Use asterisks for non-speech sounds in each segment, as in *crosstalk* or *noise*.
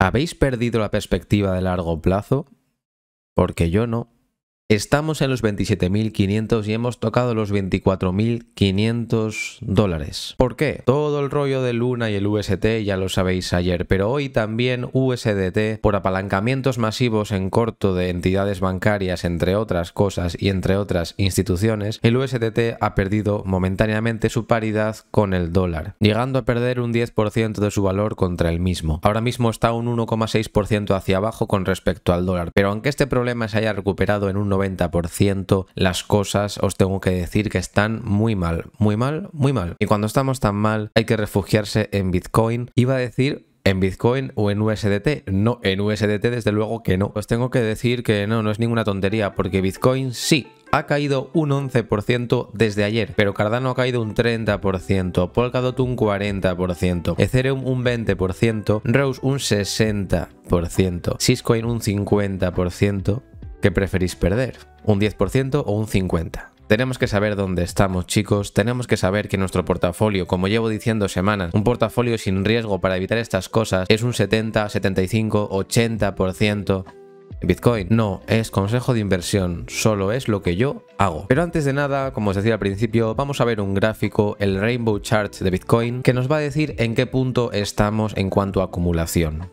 ¿Habéis perdido la perspectiva de largo plazo? Porque yo no. Estamos en los 27.500 y hemos tocado los 24.500 dólares. ¿Por qué? Todo el rollo de Luna y el UST ya lo sabéis ayer, pero hoy también USDT por apalancamientos masivos en corto de entidades bancarias, entre otras cosas y entre otras instituciones, el USDT ha perdido momentáneamente su paridad con el dólar, llegando a perder un 10% de su valor contra el mismo. Ahora mismo está un 1,6% hacia abajo con respecto al dólar, pero aunque este problema se haya recuperado en un 90% las cosas, os tengo que decir que están muy mal, muy mal, muy mal. Y cuando estamos tan mal, hay que refugiarse en Bitcoin. Iba a decir en Bitcoin o en USDT. No, en USDT desde luego que no. Os tengo que decir que no, no es ninguna tontería, porque Bitcoin sí ha caído un 11% desde ayer, pero Cardano ha caído un 30%, Polkadot un 40%, Ethereum un 20%, Rose un 60%, Syscoin un 50%, ¿Qué preferís perder? ¿Un 10% o un 50%? Tenemos que saber dónde estamos, chicos. Tenemos que saber que nuestro portafolio, como llevo diciendo semanas, un portafolio sin riesgo para evitar estas cosas es un 70, 75, 80%. Bitcoin. No, es consejo de inversión, solo es lo que yo hago. Pero antes de nada, como os decía al principio, vamos a ver un gráfico, el Rainbow Chart de Bitcoin, que nos va a decir en qué punto estamos en cuanto a acumulación.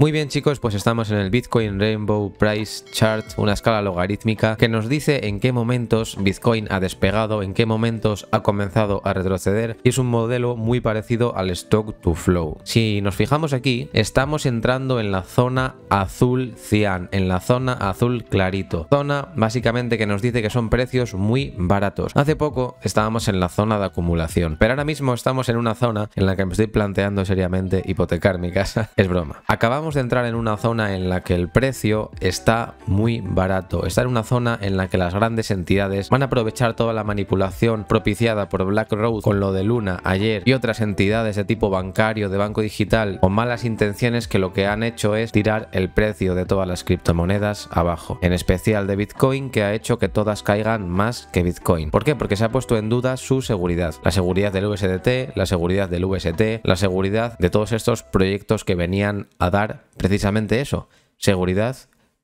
Muy bien chicos, pues estamos en el Bitcoin Rainbow Price Chart, una escala logarítmica que nos dice en qué momentos Bitcoin ha despegado, en qué momentos ha comenzado a retroceder y es un modelo muy parecido al stock to flow. Si nos fijamos aquí, estamos entrando en la zona azul cian, en la zona azul clarito, zona básicamente que nos dice que son precios muy baratos. Hace poco estábamos en la zona de acumulación, pero ahora mismo estamos en una zona en la que me estoy planteando seriamente hipotecar mi casa. *laughs* Es broma. Acabamos de entrar en una zona en la que el precio está muy barato. Está en una zona en la que las grandes entidades van a aprovechar toda la manipulación propiciada por BlackRock con lo de Luna ayer y otras entidades de tipo bancario, de banco digital, con malas intenciones que lo que han hecho es tirar el precio de todas las criptomonedas abajo. En especial de Bitcoin que ha hecho que todas caigan más que Bitcoin. ¿Por qué? Porque se ha puesto en duda su seguridad. La seguridad del USDT, la seguridad del UST, la seguridad de todos estos proyectos que venían a dar precisamente eso, seguridad,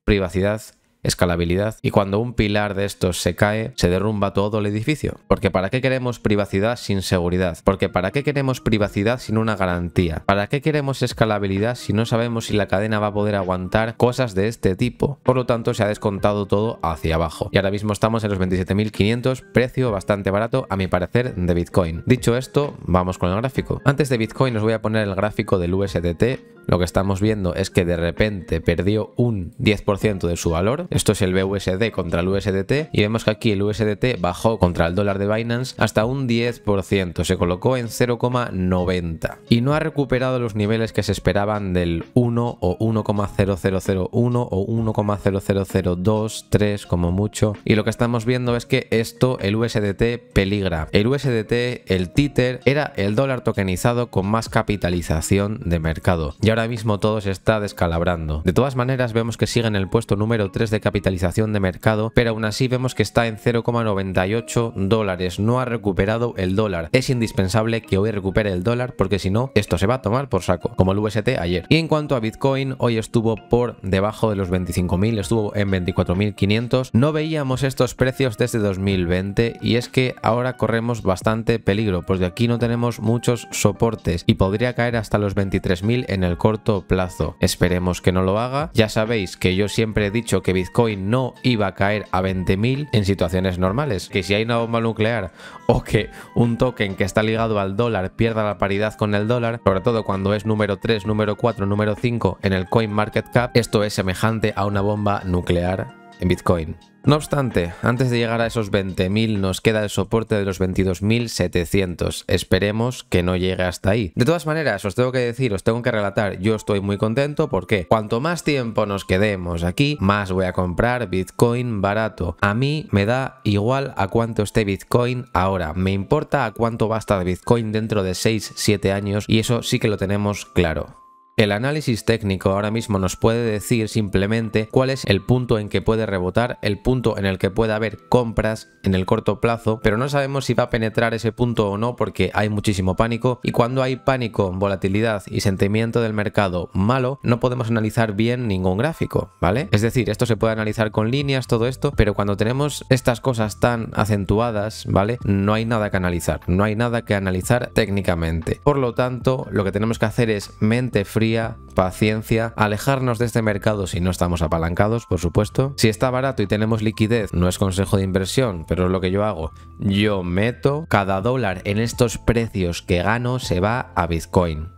privacidad escalabilidad. Y cuando un pilar de estos se cae, se derrumba todo el edificio. Porque ¿para qué queremos privacidad sin seguridad? Porque ¿para qué queremos privacidad sin una garantía? ¿Para qué queremos escalabilidad si no sabemos si la cadena va a poder aguantar cosas de este tipo? Por lo tanto, se ha descontado todo hacia abajo. Y ahora mismo estamos en los 27.500, precio bastante barato a mi parecer de Bitcoin. Dicho esto, vamos con el gráfico. Antes de Bitcoin os voy a poner el gráfico del USDT. Lo que estamos viendo es que de repente perdió un 10% de su valor, esto es el BUSD contra el USDT y vemos que aquí el USDT bajó contra el dólar de Binance hasta un 10%, se colocó en 0,90 y no ha recuperado los niveles que se esperaban del 1 o 1,0001 o 1,00023 como mucho y lo que estamos viendo es que esto el USDT peligra. El USDT, el títer, era el dólar tokenizado con más capitalización de mercado y ahora mismo todo se está descalabrando. De todas maneras vemos que sigue en el puesto número 3 de capitalización de mercado, pero aún así vemos que está en 0,98 dólares, no ha recuperado el dólar. Es indispensable que hoy recupere el dólar porque si no, esto se va a tomar por saco, como el UST ayer. Y en cuanto a Bitcoin, hoy estuvo por debajo de los 25.000, estuvo en 24.500. No veíamos estos precios desde 2020 y es que ahora corremos bastante peligro, porque aquí no tenemos muchos soportes y podría caer hasta los 23.000 en el corto plazo. Esperemos que no lo haga. Ya sabéis que yo siempre he dicho que Bitcoin Bitcoin no iba a caer a 20.000 en situaciones normales. Que si hay una bomba nuclear o que un token que está ligado al dólar pierda la paridad con el dólar, sobre todo cuando es número 3, número 4, número 5 en el coin market cap esto es semejante a una bomba nuclear en Bitcoin. No obstante, antes de llegar a esos 20.000 nos queda el soporte de los 22.700. Esperemos que no llegue hasta ahí. De todas maneras, os tengo que decir, os tengo que relatar, yo estoy muy contento porque cuanto más tiempo nos quedemos aquí, más voy a comprar Bitcoin barato. A mí me da igual a cuánto esté Bitcoin ahora. Me importa a cuánto va a estar Bitcoin dentro de 6-7 años y eso sí que lo tenemos claro. El análisis técnico ahora mismo nos puede decir simplemente cuál es el punto en que puede rebotar, el punto en el que puede haber compras en el corto plazo, pero no sabemos si va a penetrar ese punto o no porque hay muchísimo pánico y cuando hay pánico, volatilidad y sentimiento del mercado malo, no podemos analizar bien ningún gráfico, ¿vale? Es decir, esto se puede analizar con líneas, todo esto, pero cuando tenemos estas cosas tan acentuadas, ¿vale? No hay nada que analizar, no hay nada que analizar técnicamente. Por lo tanto, lo que tenemos que hacer es mente fría paciencia, alejarnos de este mercado si no estamos apalancados, por supuesto. Si está barato y tenemos liquidez, no es consejo de inversión, pero es lo que yo hago. Yo meto cada dólar en estos precios que gano se va a Bitcoin.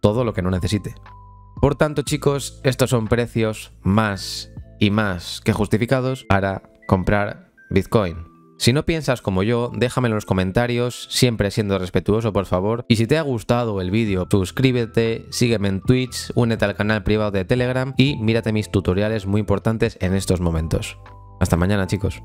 Todo lo que no necesite. Por tanto, chicos, estos son precios más y más que justificados para comprar Bitcoin. Si no piensas como yo, déjame en los comentarios, siempre siendo respetuoso por favor. Y si te ha gustado el vídeo, suscríbete, sígueme en Twitch, únete al canal privado de Telegram y mírate mis tutoriales muy importantes en estos momentos. Hasta mañana chicos.